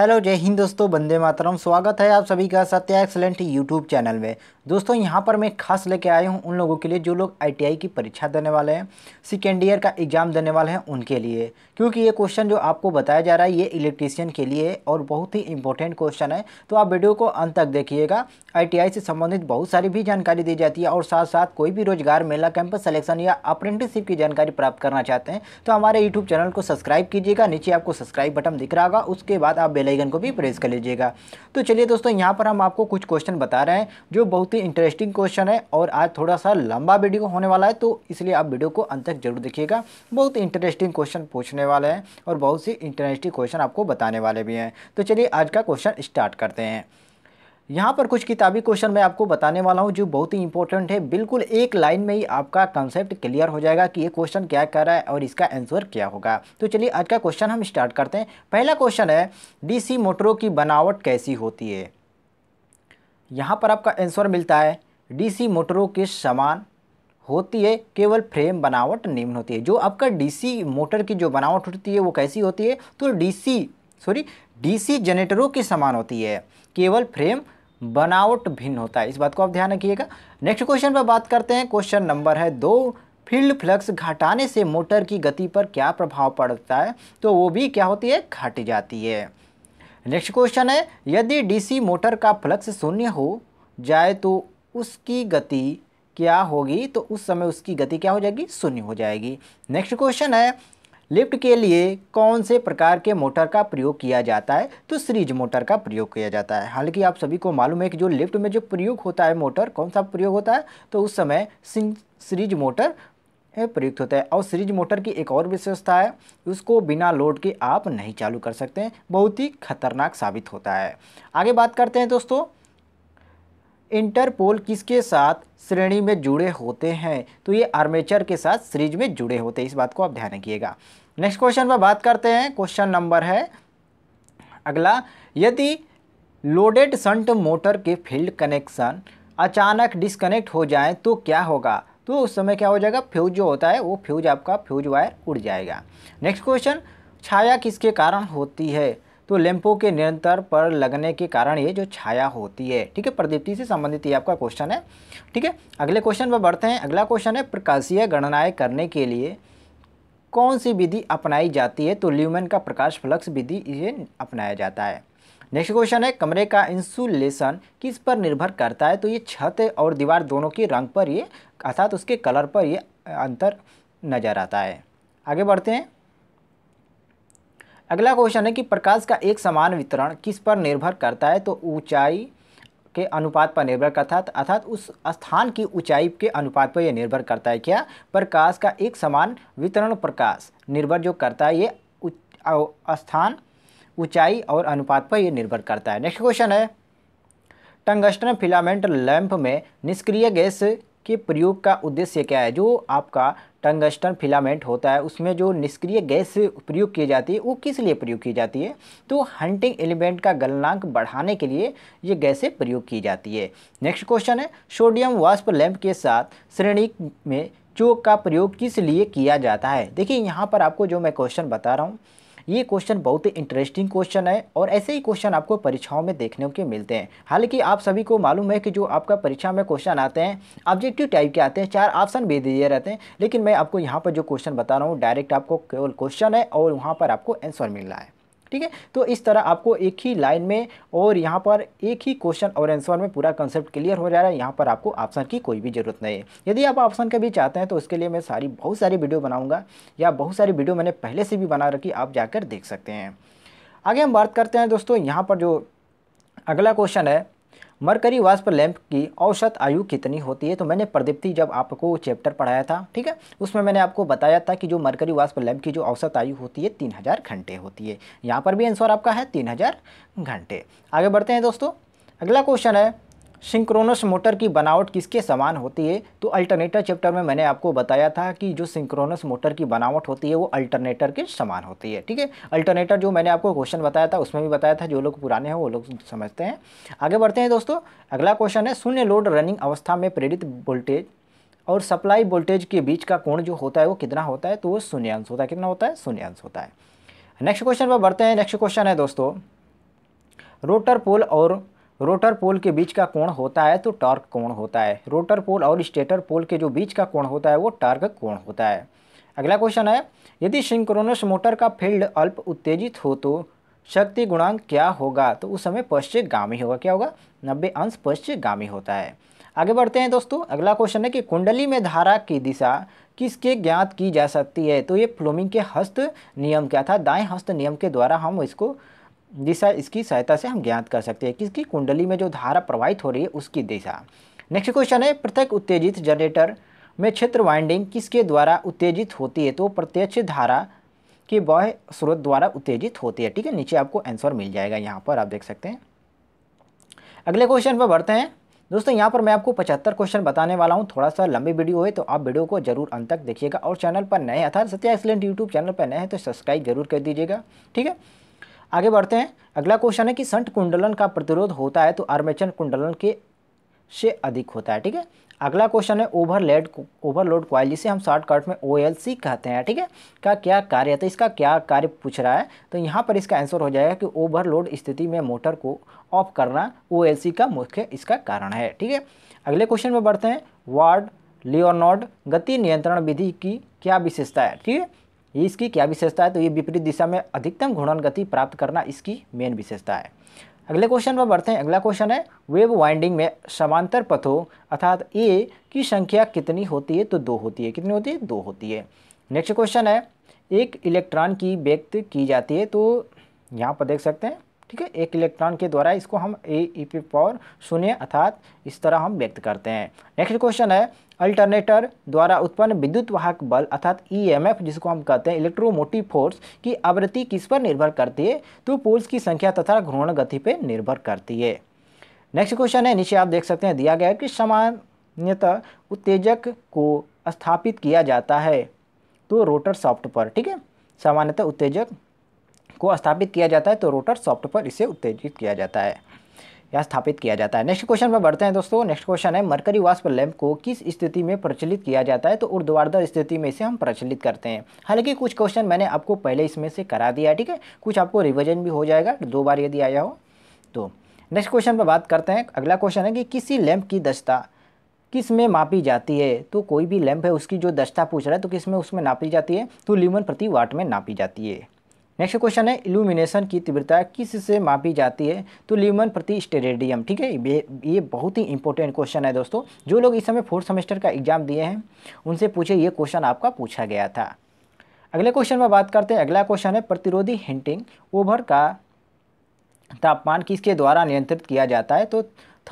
hello जय हिंद दोस्तों बंदे मातरम स्वागत है आप सभी का सत्या एक्सलेंट यूट्यूब चैनल में दोस्तों यहाँ पर मैं खास लेके आया हूँ उन लोगों के लिए जो लोग आई की परीक्षा देने वाले हैं सेकेंड ईयर का एग्ज़ाम देने वाले हैं उनके लिए क्योंकि ये क्वेश्चन जो आपको बताया जा रहा है ये इलेक्ट्रीशियन के लिए और बहुत ही इंपॉर्टेंट क्वेश्चन है तो आप वीडियो को अंत तक देखिएगा आई से संबंधित बहुत सारी भी जानकारी दी जाती है और साथ साथ कोई भी रोजगार मेला कैंपस सेलेक्शन या अप्रेंटिसशिप की जानकारी प्राप्त करना चाहते हैं तो हमारे यूट्यूब चैनल को सब्सक्राइब कीजिएगा नीचे आपको सब्सक्राइब बटन दिख रहा होगा उसके बाद आप बेलाइकन को भी प्रेस कर लीजिएगा तो चलिए दोस्तों यहाँ पर हम आपको कुछ क्वेश्चन बता रहे हैं जो बहुत ही इंटरेस्टिंग क्वेश्चन है और आज थोड़ा सा लंबा वीडियो होने वाला है तो इसलिए आप वीडियो को अंत तक जरूर देखिएगा बहुत इंटरेस्टिंग क्वेश्चन पूछने वाले हैं और बहुत सी इंटरेस्टिंग क्वेश्चन आपको बताने वाले भी हैं तो चलिए आज का क्वेश्चन स्टार्ट करते हैं यहाँ पर कुछ किताबी क्वेश्चन मैं आपको बताने वाला हूँ जो बहुत ही इंपॉर्टेंट है बिल्कुल एक लाइन में ही आपका कंसेप्ट क्लियर हो जाएगा कि ये क्वेश्चन क्या कर रहा है और इसका आंसर क्या होगा तो चलिए आज का क्वेश्चन हम स्टार्ट करते हैं पहला क्वेश्चन है डीसी मोटरों की बनावट कैसी होती है यहाँ पर आपका आंसर मिलता है डीसी मोटरों के समान होती है केवल फ्रेम बनावट निम्न होती है जो आपका डीसी मोटर की जो बनावट होती है वो कैसी होती है तो डीसी सॉरी डीसी जनरेटरों के समान होती है केवल फ्रेम बनावट भिन्न होता है इस बात को आप ध्यान रखिएगा नेक्स्ट क्वेश्चन पर बात करते हैं क्वेश्चन नंबर है दो फील्ड फ्लक्स घटाने से मोटर की गति पर क्या प्रभाव पड़ता है तो वो भी क्या होती है घट जाती है नेक्स्ट क्वेश्चन है यदि डीसी मोटर का फ्लक्स शून्य हो जाए तो उसकी गति क्या होगी तो उस समय उसकी गति क्या हो जाएगी शून्य हो जाएगी नेक्स्ट क्वेश्चन है लिफ्ट के लिए कौन से प्रकार के मोटर का प्रयोग किया जाता है तो सीरीज मोटर का प्रयोग किया जाता है हालांकि आप सभी को मालूम है कि जो लिफ्ट में जो प्रयोग होता है मोटर कौन सा प्रयोग होता है तो उस समय सीरीज मोटर प्रयुक्त होता है और सीरीज मोटर की एक और विशेषता है उसको बिना लोड के आप नहीं चालू कर सकते हैं बहुत ही खतरनाक साबित होता है आगे बात करते हैं दोस्तों इंटरपोल किसके साथ श्रेणी में जुड़े होते हैं तो ये आर्मेचर के साथ सीरीज में जुड़े होते हैं इस बात को आप ध्यान रखिएगा नेक्स्ट क्वेश्चन पर बात करते हैं क्वेश्चन नंबर है अगला यदि लोडेड संट मोटर के फील्ड कनेक्शन अचानक डिस्कनेक्ट हो जाए तो क्या होगा तो उस समय क्या हो जाएगा फ्यूज जो होता है वो फ्यूज आपका फ्यूज वायर उड़ जाएगा नेक्स्ट क्वेश्चन छाया किसके कारण होती है तो लैंपों के निरंतर पर लगने के कारण ये जो छाया होती है ठीक है प्रदीप्ति से संबंधित ये आपका क्वेश्चन है ठीक है अगले क्वेश्चन पर बढ़ते हैं अगला क्वेश्चन है प्रकाशीय गणनाएँ करने के लिए कौन सी विधि अपनाई जाती है तो ल्यूमेन का प्रकाश फ्लक्स विधि ये अपनाया जाता है नेक्स्ट क्वेश्चन है कमरे का इंसुलेशन किस पर निर्भर करता है तो ये छत और दीवार दोनों के रंग पर ये अर्थात उसके कलर पर ये अंतर नज़र आता है आगे बढ़ते हैं अगला क्वेश्चन है कि प्रकाश का एक समान वितरण किस पर निर्भर करता है तो ऊंचाई के अनुपात पर निर्भर करता है अर्थात उस स्थान की ऊंचाई के अनुपात पर यह निर्भर करता है क्या प्रकाश का एक समान वितरण प्रकाश निर्भर जो करता है ये स्थान ऊंचाई और अनुपात पर यह निर्भर करता है नेक्स्ट क्वेश्चन है टंगस्टन फिलामेंट लैंप में निष्क्रिय गैस के प्रयोग का उद्देश्य क्या है जो आपका टंगस्टन फिलामेंट होता है उसमें जो निष्क्रिय गैस प्रयोग की जाती है वो किस लिए प्रयोग की जाती है तो हंटिंग एलिमेंट का गलनांक बढ़ाने के लिए ये गैसें प्रयोग की जाती है नेक्स्ट क्वेश्चन है सोडियम वाष्प लैंप के साथ श्रेणी में चोक का प्रयोग किस लिए किया जाता है देखिए यहाँ पर आपको जो मैं क्वेश्चन बता रहा हूँ ये क्वेश्चन बहुत ही इंटरेस्टिंग क्वेश्चन है और ऐसे ही क्वेश्चन आपको परीक्षाओं में देखने के मिलते हैं हालांकि आप सभी को मालूम है कि जो आपका परीक्षा में क्वेश्चन आते हैं ऑब्जेक्टिव टाइप के आते हैं चार ऑप्शन भी दिए रहते हैं लेकिन मैं आपको यहाँ पर जो क्वेश्चन बता रहा हूँ डायरेक्ट आपको केवल क्वेश्चन है और वहाँ पर आपको आंसर मिल रहा है ठीक है तो इस तरह आपको एक ही लाइन में और यहाँ पर एक ही क्वेश्चन और आंसर में पूरा कंसेप्ट क्लियर हो जा रहा है यहाँ पर आपको ऑप्शन की कोई भी ज़रूरत नहीं है यदि आप ऑप्शन का भी चाहते हैं तो उसके लिए मैं सारी बहुत सारी वीडियो बनाऊँगा या बहुत सारी वीडियो मैंने पहले से भी बना रखी आप जाकर देख सकते हैं आगे हम बात करते हैं दोस्तों यहाँ पर जो अगला क्वेश्चन है मरकरी वाष्प लैंप की औसत आयु कितनी होती है तो मैंने प्रदीप्ति जब आपको चैप्टर पढ़ाया था ठीक है उसमें मैंने आपको बताया था कि जो मरकरी वाष्प लैंप की जो औसत आयु होती है तीन हज़ार घंटे होती है यहाँ पर भी आंसर आपका है तीन हज़ार घंटे आगे बढ़ते हैं दोस्तों अगला क्वेश्चन है सिंक्रोनस मोटर की बनावट किसके समान होती है तो अल्टरनेटर चैप्टर में मैंने आपको बताया था कि जो सिंक्रोनस मोटर की बनावट होती है वो अल्टरनेटर के समान होती है ठीक है अल्टरनेटर जो मैंने आपको क्वेश्चन बताया था उसमें भी बताया था जो लोग पुराने हैं वो लोग समझते हैं आगे बढ़ते हैं दोस्तों अगला क्वेश्चन है शून्य लोड रनिंग अवस्था में प्रेरित वोल्टेज और सप्लाई वोल्टेज के बीच का कोण जो होता है वो कितना होता है तो वो शून्य अंश होता है कितना होता है शून्य अंश होता है नेक्स्ट क्वेश्चन पर बढ़ते हैं नेक्स्ट क्वेश्चन है दोस्तों रोटर पोल और रोटर पोल के बीच का कोण होता है तो टॉर्क कोण होता है रोटर पोल और स्टेटर पोल के जो बीच का कोण होता है वो टॉर्क कोण होता है अगला क्वेश्चन है यदि सिंक्रोनस मोटर का फील्ड अल्प उत्तेजित हो तो शक्ति गुणांक क्या होगा तो उस समय पश्चिगामी होगा क्या होगा नब्बे अंश पश्चिगामी होता है आगे बढ़ते हैं दोस्तों अगला क्वेश्चन है कि कुंडली में धारा की दिशा किसके ज्ञात की जा सकती है तो ये फ्लोमिंग के हस्त नियम क्या था दाएं हस्त नियम के द्वारा हम इसको दिशा इसकी सहायता से हम ज्ञात कर सकते हैं किसकी कुंडली में जो धारा प्रवाहित हो रही है उसकी दिशा नेक्स्ट क्वेश्चन है प्रत्येक उत्तेजित जनरेटर में क्षेत्र वाइंडिंग किसके द्वारा उत्तेजित होती है तो प्रत्यक्ष धारा के वह स्रोत द्वारा उत्तेजित होती है ठीक है नीचे आपको आंसर मिल जाएगा यहाँ पर आप देख सकते हैं अगले क्वेश्चन पर बढ़ते हैं दोस्तों यहाँ पर मैं आपको पचहत्तर क्वेश्चन बताने वाला हूँ थोड़ा सा लंबी वीडियो है तो आप वीडियो को जरूर अंत तक देखिएगा और चैनल पर नए अर्थात सत्या एक्सलेंट यूट्यूब चैनल पर नए हैं तो सब्सक्राइब जरूर कर दीजिएगा ठीक है आगे बढ़ते हैं अगला क्वेश्चन है कि संट कुंडलन का प्रतिरोध होता है तो आर्मेचर कुंडलन के से अधिक होता है ठीक है अगला क्वेश्चन है ओवरलेड ओवरलोड क्वाइल जिसे हम शॉर्टकट में ओ कहते हैं ठीक है का क्या कार्य है तो इसका क्या कार्य पूछ रहा है तो यहाँ पर इसका आंसर हो जाएगा कि ओवरलोड स्थिति में मोटर को ऑफ करना ओ का मुख्य इसका कारण है ठीक है अगले क्वेश्चन में बढ़ते हैं वार्ड लियोनॉड गति नियंत्रण विधि की क्या विशेषता है ठीक है ये इसकी क्या विशेषता है तो ये विपरीत दिशा में अधिकतम घूर्णन गति प्राप्त करना इसकी मेन विशेषता है अगले क्वेश्चन पर बढ़ते हैं अगला क्वेश्चन है वेव वाइंडिंग में समांतर पथों अर्थात ए की संख्या कितनी होती है तो दो होती है कितनी होती है दो होती है नेक्स्ट क्वेश्चन है एक इलेक्ट्रॉन की व्यक्त की जाती है तो यहाँ पर देख सकते हैं ठीक है एक इलेक्ट्रॉन के द्वारा इसको हम ए ई पी पावर शून्य अर्थात इस तरह हम व्यक्त करते हैं नेक्स्ट क्वेश्चन है अल्टरनेटर द्वारा उत्पन्न विद्युत वाहक बल अर्थात ईएमएफ e जिसको हम कहते हैं इलेक्ट्रोमोटिव फोर्स की आवृत्ति किस पर निर्भर करती है तो पोल्स की संख्या तथा घूर्ण गति पर निर्भर करती है नेक्स्ट क्वेश्चन है नीचे आप देख सकते हैं दिया गया है कि सामान्यतः उत्तेजक को स्थापित किया जाता है तो रोटर सॉफ्ट पर ठीक है सामान्यतः उत्तेजक को स्थापित किया जाता है तो रोटर सॉफ्ट पर इसे उत्तेजित किया जाता है यहाँ स्थापित किया जाता है नेक्स्ट क्वेश्चन में बढ़ते हैं दोस्तों नेक्स्ट क्वेश्चन है मरकरी वाष्प लैंप को किस स्थिति में प्रचलित किया जाता है तो उर्द्वार्धर स्थिति में इसे हम प्रचलित करते हैं हालांकि कुछ क्वेश्चन मैंने आपको पहले इसमें से करा दिया है ठीक है कुछ आपको रिविजन भी हो जाएगा दो बार यदि आया हो तो नेक्स्ट क्वेश्चन पर बात करते हैं अगला क्वेश्चन है कि किसी लैंप की दस्ता किस में मापी जाती है तो कोई भी लैंप है उसकी जो दस्ता पूछ रहा है तो किस में उसमें नापी जाती है तो ल्यूमन प्रति वाट में नापी जाती है नेक्स्ट क्वेश्चन है इल्यूमिनेशन की तीव्रता किस से मापी जाती है तो ल्यूमन प्रति स्टेरेडियम ठीक है ये बहुत ही इंपॉर्टेंट क्वेश्चन है दोस्तों जो लोग इस समय फोर्थ सेमेस्टर का एग्जाम दिए हैं उनसे पूछे ये क्वेश्चन आपका पूछा गया था अगले क्वेश्चन में बात करते हैं अगला क्वेश्चन है प्रतिरोधी हिंटिंग ओवर का तापमान किसके द्वारा नियंत्रित किया जाता है तो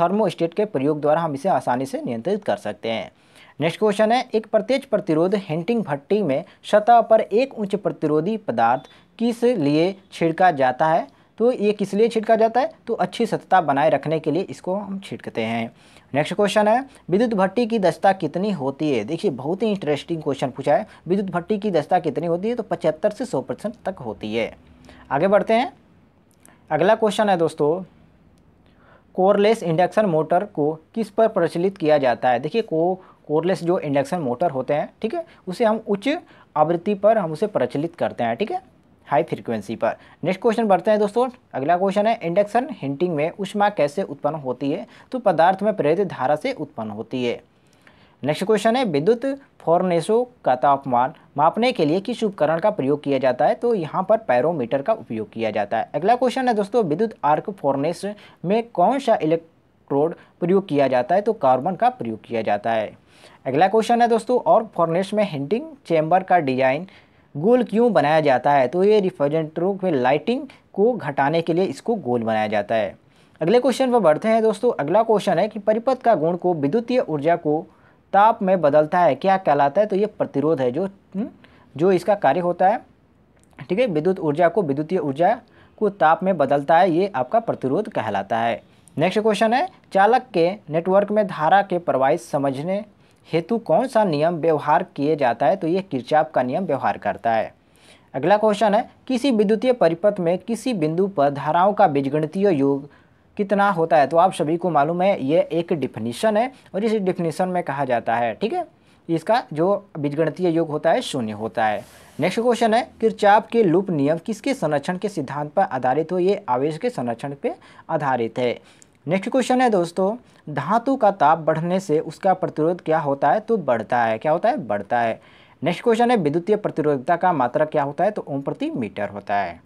थर्मोस्टेट के प्रयोग द्वारा हम इसे आसानी से नियंत्रित कर सकते हैं नेक्स्ट क्वेश्चन है एक प्रत्यक्ष प्रतिरोध हेंटिंग भट्टी में सतह पर एक उच्च प्रतिरोधी पदार्थ किस लिए छिड़का जाता है तो ये किस लिए छिड़का जाता है तो अच्छी सतता बनाए रखने के लिए इसको हम छिड़कते हैं नेक्स्ट क्वेश्चन है विद्युत भट्टी की दस्ता कितनी होती है देखिए बहुत ही इंटरेस्टिंग क्वेश्चन पूछा है विद्युत भट्टी की दस्ता कितनी होती है तो पचहत्तर से सौ परसेंट तक होती है आगे बढ़ते हैं अगला क्वेश्चन है दोस्तों कोरलेस इंडक्शन मोटर को किस पर प्रचलित किया जाता है देखिए को कोरलेस जो इंडक्शन मोटर होते हैं ठीक है उसे हम उच्च आवृत्ति पर हम उसे प्रचलित करते हैं ठीक है हाई फ्रिक्वेंसी पर नेक्स्ट क्वेश्चन बढ़ते हैं दोस्तों अगला क्वेश्चन है इंडक्शन हिंटिंग में उष्मा कैसे उत्पन्न होती है तो पदार्थ में प्रेरित धारा से उत्पन्न होती है नेक्स्ट क्वेश्चन है विद्युत फॉर्नेसो का तापमान मापने के लिए किस उपकरण का प्रयोग किया जाता है तो यहाँ पर पैरोमीटर का उपयोग किया जाता है अगला क्वेश्चन है दोस्तों विद्युत आर्क फॉर्नेस में कौन सा इलेक्ट्रोड प्रयोग किया जाता है तो कार्बन का प्रयोग किया जाता है अगला क्वेश्चन है दोस्तों और फॉर्नेस में हिंटिंग चैम्बर का डिजाइन गोल क्यों बनाया जाता है तो ये रिफ्रिजरेटरों में लाइटिंग को घटाने के लिए इसको गोल बनाया जाता है अगले क्वेश्चन पर बढ़ते हैं दोस्तों अगला क्वेश्चन है कि परिपथ का गुण को विद्युतीय ऊर्जा को ताप में बदलता है क्या कहलाता है तो ये प्रतिरोध है जो हम्म, जो इसका कार्य होता है ठीक है विद्युत ऊर्जा को विद्युतीय ऊर्जा को ताप में बदलता है ये आपका प्रतिरोध कहलाता है नेक्स्ट क्वेश्चन है चालक के नेटवर्क में धारा के प्रवाहित समझने हेतु कौन सा नियम व्यवहार किए जाता है तो ये किरचाप का नियम व्यवहार करता है अगला क्वेश्चन है किसी विद्युतीय परिपथ में किसी बिंदु पर धाराओं का बीजगणितीय योग कितना होता है तो आप सभी को मालूम है ये एक डिफिनीशन है और इस डिफिनीशन में कहा जाता है ठीक है इसका जो बीजगणितीय योग होता है शून्य होता है नेक्स्ट क्वेश्चन है किरचाप के लूप नियम किसके संरक्षण के सिद्धांत पर आधारित हो ये आवेश के संरक्षण पर आधारित है नेक्स्ट क्वेश्चन है दोस्तों धातु का ताप बढ़ने से उसका प्रतिरोध क्या होता है तो बढ़ता है क्या होता है बढ़ता है नेक्स्ट क्वेश्चन है विद्युतीय प्रतिरोधता का मात्रा क्या होता है तो ओम प्रति मीटर होता है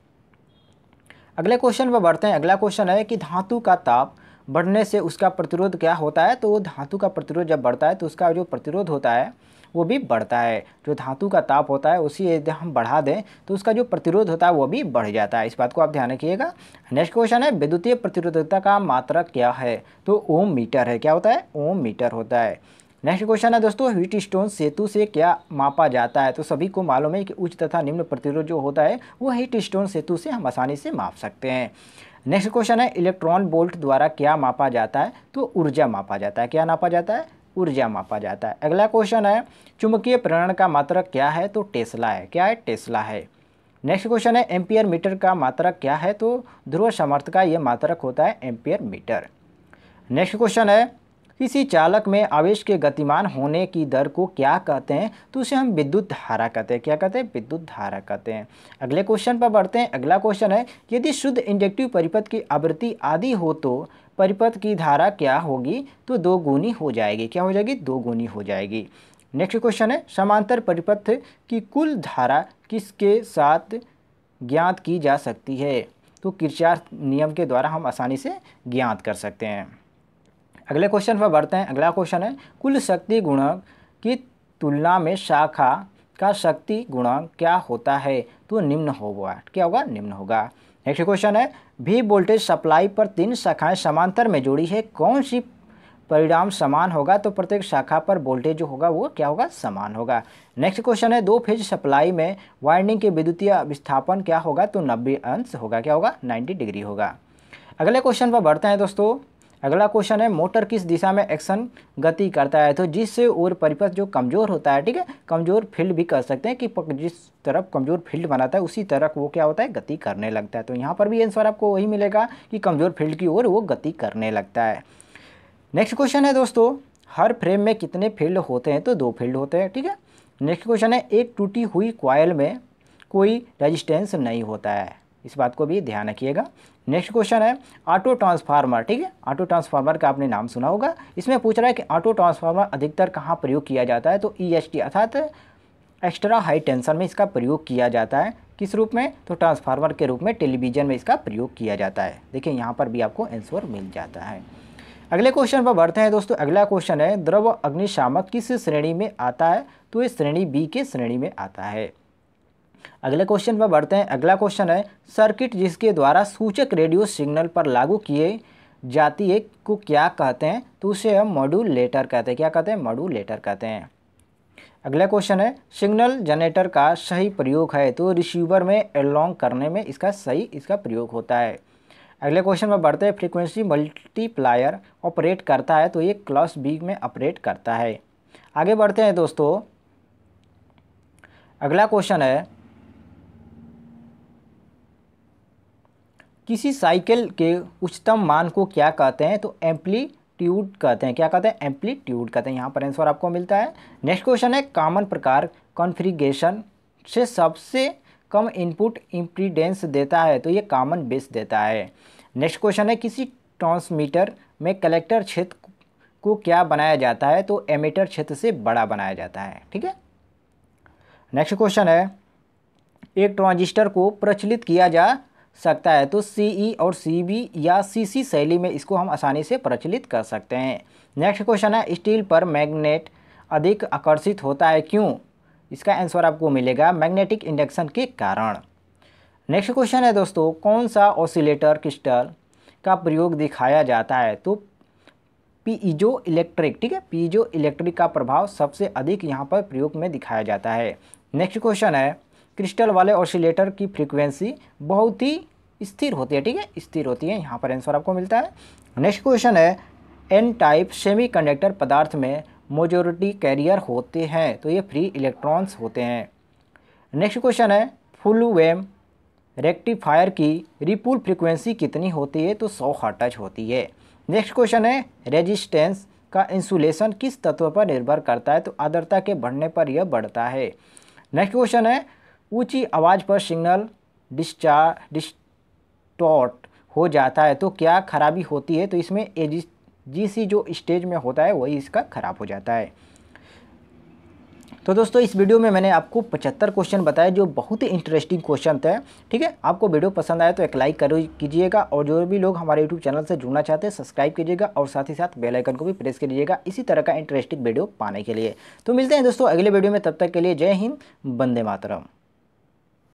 अगले क्वेश्चन पर बढ़ते हैं अगला क्वेश्चन है कि धातु का ताप बढ़ने से उसका प्रतिरोध क्या होता है तो वो धातु का प्रतिरोध जब बढ़ता है तो उसका जो प्रतिरोध होता है वो भी बढ़ता है जो धातु का ताप होता है उसी यदि हम बढ़ा दें तो उसका जो प्रतिरोध होता है वो भी बढ़ जाता है इस बात को आप ध्यान रखिएगा नेक्स्ट क्वेश्चन है विद्युतीय प्रतिरोधकता का मात्रक क्या है तो ओम मीटर है क्या होता है ओम मीटर होता है नेक्स्ट क्वेश्चन है दोस्तों हीट स्टोन सेतु से क्या मापा जाता है तो सभी को मालूम है कि उच्च तथा निम्न प्रतिरोध जो होता है वो हीट स्टोन सेतु से हम आसानी से माप सकते हैं नेक्स्ट क्वेश्चन है इलेक्ट्रॉन बोल्ट द्वारा क्या मापा जाता है तो ऊर्जा मापा जाता है क्या नापा जाता है ऊर्जा मापा जाता है अगला क्वेश्चन है चुंबकीय प्रेरण का मात्रक क्या है तो टेस्ला है क्या है टेस्ला है नेक्स्ट क्वेश्चन है एम्पियर मीटर का मात्रक क्या है तो ध्रुव समर्थ का यह मात्रक होता है एम्पियर मीटर नेक्स्ट क्वेश्चन है किसी चालक में आवेश के गतिमान होने की दर को क्या कहते हैं तो उसे हम विद्युत धारा कहते हैं क्या कहते हैं विद्युत धारा कहते हैं अगले क्वेश्चन पर बढ़ते हैं अगला क्वेश्चन है यदि शुद्ध इंडक्टिव परिपथ की आवृत्ति आदि हो तो परिपथ की धारा क्या होगी तो दो गुनी हो जाएगी क्या हो जाएगी दो गुनी हो जाएगी नेक्स्ट क्वेश्चन है समांतर परिपथ की कुल धारा किसके साथ ज्ञात की जा सकती है तो किरचार नियम के द्वारा हम आसानी से ज्ञात कर सकते हैं अगले क्वेश्चन पर बढ़ते हैं अगला क्वेश्चन है कुल शक्ति गुणक की तुलना में शाखा का शक्ति गुणक क्या होता है तो निम्न होगा क्या होगा निम्न होगा नेक्स्ट क्वेश्चन है भी वोल्टेज सप्लाई पर तीन शाखाएं समांतर में जुड़ी है कौन सी परिणाम समान होगा तो प्रत्येक शाखा पर वोल्टेज जो होगा वो क्या होगा समान होगा नेक्स्ट क्वेश्चन है दो फेज सप्लाई में वाइंडिंग के विद्युतीय विस्थापन क्या होगा तो नब्बे अंश होगा क्या होगा नाइन्टी डिग्री होगा अगले क्वेश्चन पर बढ़ते हैं दोस्तों अगला क्वेश्चन है मोटर किस दिशा में एक्शन गति करता है तो जिस और परिपथ जो कमज़ोर होता है ठीक है कमज़ोर फील्ड भी कर सकते हैं कि जिस तरफ कमज़ोर फील्ड बनाता है उसी तरफ वो क्या होता है गति करने लगता है तो यहाँ पर भी आंसर आपको वही मिलेगा कि कमज़ोर फील्ड की ओर वो गति करने लगता है नेक्स्ट क्वेश्चन है दोस्तों हर फ्रेम में कितने फील्ड होते हैं तो दो फील्ड होते हैं ठीक है नेक्स्ट क्वेश्चन है एक टूटी हुई क्वाइल में कोई रेजिस्टेंस नहीं होता है इस बात को भी ध्यान रखिएगा नेक्स्ट क्वेश्चन है ऑटो ट्रांसफार्मर ठीक है ऑटो ट्रांसफार्मर का आपने नाम सुना होगा इसमें पूछ रहा है कि ऑटो ट्रांसफार्मर अधिकतर कहाँ प्रयोग किया जाता है तो ई एस टी अर्थात एक्स्ट्रा हाई टेंशन में इसका प्रयोग किया जाता है किस रूप में तो ट्रांसफार्मर के रूप में टेलीविज़न में इसका प्रयोग किया जाता है देखिए यहाँ पर भी आपको आंसर मिल जाता है अगले क्वेश्चन पर बढ़ते हैं दोस्तों अगला क्वेश्चन है द्रव अग्निशामक किस श्रेणी में आता है तो ये श्रेणी बी के श्रेणी में आता है अगले क्वेश्चन पर बढ़ते हैं अगला क्वेश्चन है सर्किट जिसके द्वारा सूचक रेडियो सिग्नल पर लागू किए जाती है को क्या कहते हैं तो उसे हम मॉड्यूलेटर कहते हैं क्या कहते हैं मॉड्यूलेटर कहते हैं अगला क्वेश्चन है सिग्नल जनरेटर का सही प्रयोग है तो रिसीवर में एलोंग करने में इसका सही इसका प्रयोग होता है अगले क्वेश्चन में बढ़ते हैं फ्रीक्वेंसी मल्टीप्लायर ऑपरेट करता है तो ये क्लास बी में ऑपरेट करता है आगे बढ़ते हैं दोस्तों अगला क्वेश्चन है किसी साइकिल के उच्चतम मान को क्या कहते हैं तो एम्पली ट्यूड कहते हैं क्या कहते हैं एम्पलीट्यूड कहते हैं यहाँ पर आंसर आपको मिलता है नेक्स्ट क्वेश्चन है कॉमन प्रकार कॉन्फ्रिगेशन से सबसे कम इनपुट इम्पीडेंस देता है तो ये कॉमन बेस देता है नेक्स्ट क्वेश्चन है किसी ट्रांसमीटर में कलेक्टर क्षेत्र को क्या बनाया जाता है तो एमीटर क्षेत्र से बड़ा बनाया जाता है ठीक है नेक्स्ट क्वेश्चन है एक ट्रांजिस्टर को प्रचलित किया जा सकता है तो सी ई e और सी बी या सी शैली में इसको हम आसानी से प्रचलित कर सकते हैं नेक्स्ट क्वेश्चन है स्टील पर मैग्नेट अधिक आकर्षित होता है क्यों इसका आंसर आपको मिलेगा मैग्नेटिक इंडक्शन के कारण नेक्स्ट क्वेश्चन है दोस्तों कौन सा ऑसिलेटर क्रिस्टल का प्रयोग दिखाया जाता है तो पीजो इलेक्ट्रिक ठीक है पीजो इलेक्ट्रिक का प्रभाव सबसे अधिक यहाँ पर प्रयोग में दिखाया जाता है नेक्स्ट क्वेश्चन है क्रिस्टल वाले ऑसिलेटर की फ्रीक्वेंसी बहुत ही स्थिर होती है ठीक है स्थिर होती है यहाँ पर आंसर आपको मिलता है नेक्स्ट क्वेश्चन है एन टाइप सेमीकंडक्टर पदार्थ में मोजोरिटी कैरियर होते हैं तो ये फ्री इलेक्ट्रॉन्स होते हैं नेक्स्ट क्वेश्चन है फुल वेम रेक्टिफायर की रिपुल फ्रीक्वेंसी कितनी होती है तो सौ हर्टज होती है नेक्स्ट क्वेश्चन है रेजिस्टेंस का इंसुलेशन किस तत्व पर निर्भर करता है तो आदरता के बढ़ने पर यह बढ़ता है नेक्स्ट क्वेश्चन है ऊंची आवाज़ पर सिग्नल डिस्चार डिस्टॉट हो जाता है तो क्या खराबी होती है तो इसमें ए जी जो स्टेज में होता है वही इसका ख़राब हो जाता है तो दोस्तों इस वीडियो में मैंने आपको पचहत्तर क्वेश्चन बताए जो बहुत ही इंटरेस्टिंग क्वेश्चन थे ठीक है आपको वीडियो पसंद आए तो एक लाइक करो कीजिएगा और जो भी लोग हमारे यूट्यूब चैनल से जुड़ना चाहते हैं सब्सक्राइब कीजिएगा और साथ ही साथ बेल आइकन को भी प्रेस कीजिएगा इसी तरह का इंटरेस्टिंग वीडियो पाने के लिए तो मिलते हैं दोस्तों अगले वीडियो में तब तक के लिए जय हिंद बंदे मातरम